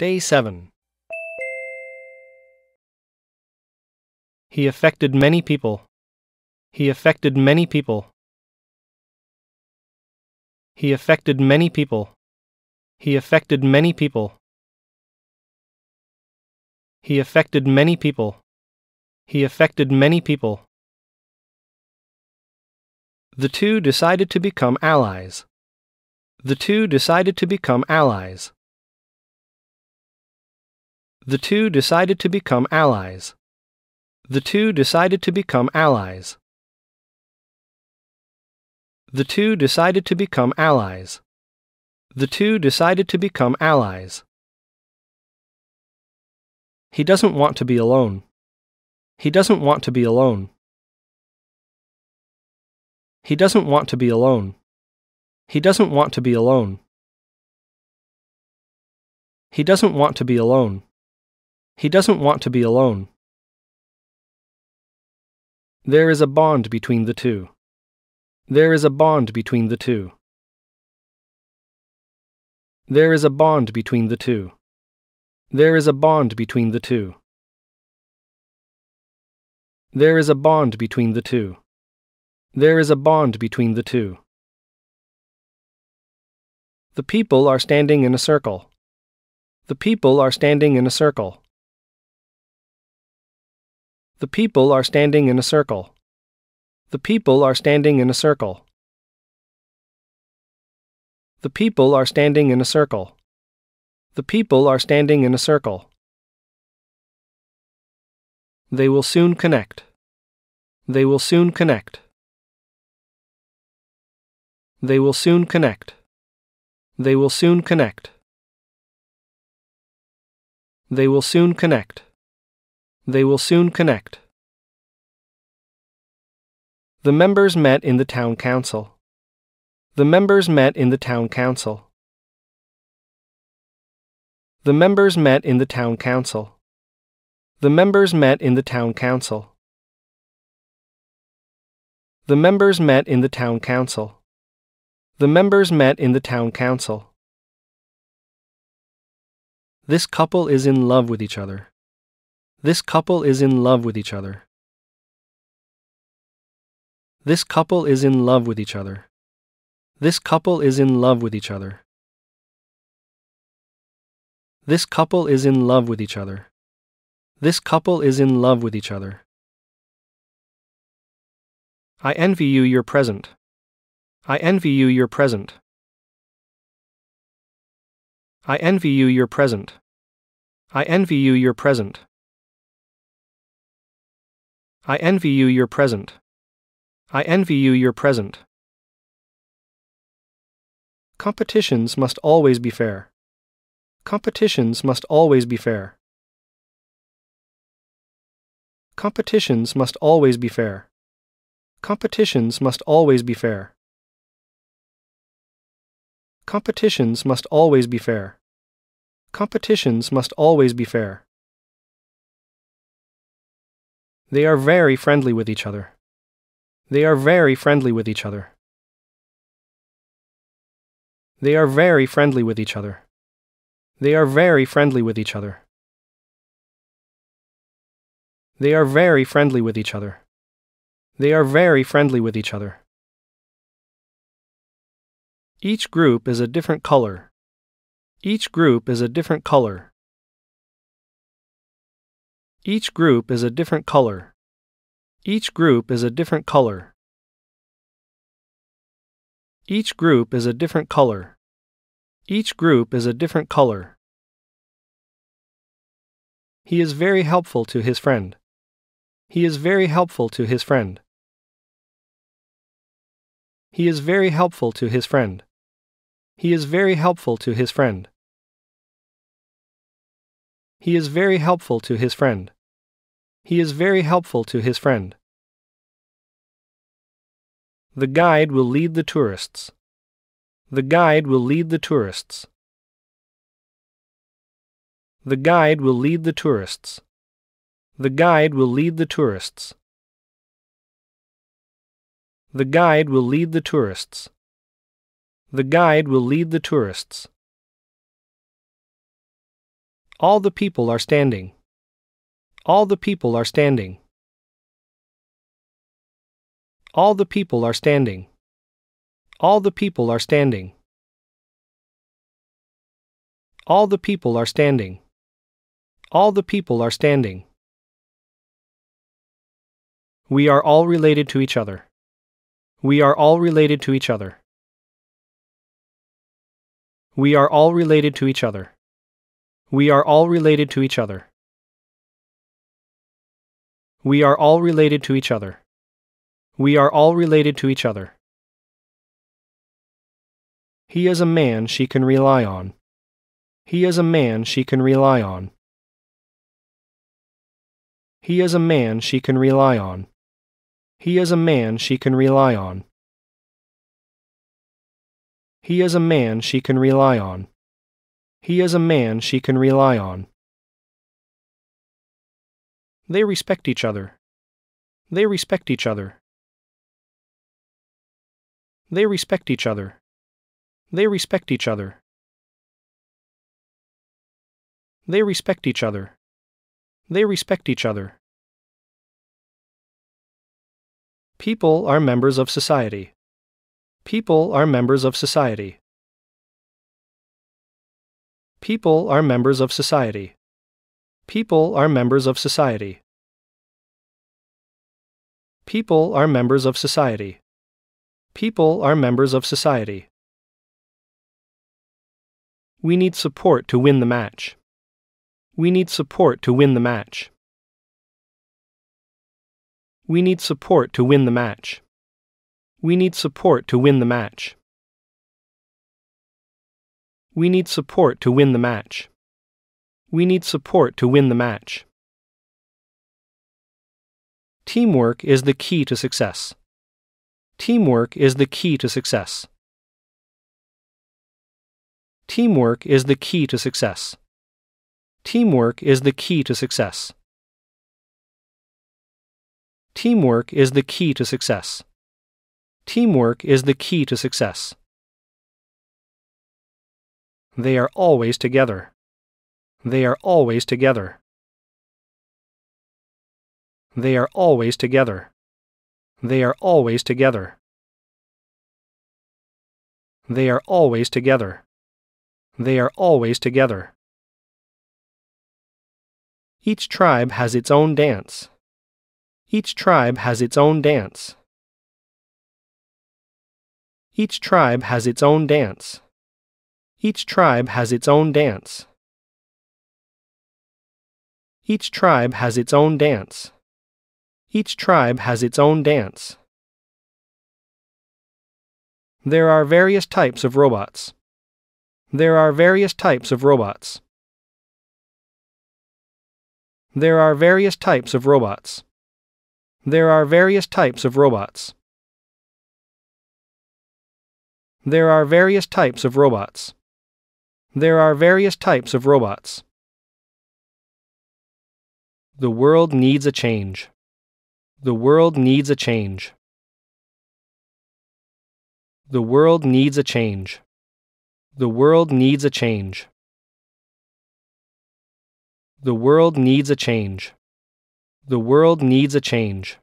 Day 7 He affected many people. He affected many people. He affected many people. He affected many people. He affected many people. He affected many people. The two decided to become allies. The two decided to become allies. The two decided to become allies. The two decided to become allies. The two decided to become allies. The two decided to become allies. He doesn't want to be alone. He doesn't want to be alone. He doesn't want to be alone. He doesn't want to be alone. He doesn't want to be alone. He doesn't want to be alone. There is a bond between the two. There is a bond between the two. There is a bond between the two. There is a bond between the two. There is a bond between the two. There is a bond between the two. The people are standing in a circle. The people are standing in a circle. The people are standing in a circle. The people are standing in a circle. The people are standing in a circle. The people are standing in a circle. They will soon connect. They will soon connect. They will soon connect. They will soon connect. They will soon connect. They will soon connect. The members met in the town council. The members met in the town council. The members met in the town council. The members met in the town council. The members met in the town council. The members met in the town council. This couple is in love with each other. This couple is in love with each other. This couple is in love with each other. This couple is in love with each other. This couple is in love with each other. This couple is in love with each other. I envy you your present. I envy you your present. I envy you your present. I envy you your present. I envy you your present. I envy you your present. Competitions must always be fair. Competitions must always be fair. Competitions must always be fair. Competitions must always be fair. Competitions must always be fair. Competitions must always be fair. They are very friendly with each other. They are very friendly with each other. They are very friendly with each other. They are very friendly with each other. They are very friendly with each other. They are very friendly with each other. Each group is a different color. Each group is a different color. Each group is a different color. Each group is a different color. Each group is a different color. Each group is a different color. He is very helpful to his friend. He is very helpful to his friend. He is very helpful to his friend. He is very helpful to his friend. He is very helpful to his friend. He is very helpful to his friend. The guide will lead the tourists. The guide will lead the tourists. The guide will lead the tourists. The guide will lead the tourists. The guide will lead the tourists. The guide will lead the tourists. All the people are standing. All the people are standing. All the people are standing. All the people are standing. All the people are standing. All the people are standing. We are all related to each other. We are all related to each other. We are all related to each other. We are all related to each other. We are all related to each other. We are all related to each other. He is a man she can rely on. He is a man she can rely on. He is a man she can rely on. He is a man she can rely on. He is a man she can rely on. He is a man she can rely on. They respect each other. They respect each other. They respect each other. They respect each other. They respect each other. They respect each other. People are members of society. People are members of society. People are members of society. People are members of society. People are members of society. People are members of society. We need support to win the match. We need support to win the match. We need support to win the match. We need support to win the match. We need support to win the match. We need support to win the match. Teamwork is the key to success. Teamwork is the key to success. Teamwork is the key to success. Teamwork is the key to success. Teamwork is the key to success. Teamwork is the key to success. They are always together. They are always together. They are always together. They are always together. They are always together. They are always together. Each tribe has its own dance. Each tribe has its own dance. Each tribe has its own dance. Each tribe has its own dance. Each tribe has its own dance. Each tribe has its own dance. There are various types of robots. There are various types of robots. There are various types of robots. There are various types of robots. There are various types of robots. There are various types of robots. The world needs a change. The world needs a change. The world needs a change. The world needs a change. The world needs a change. The world needs a change.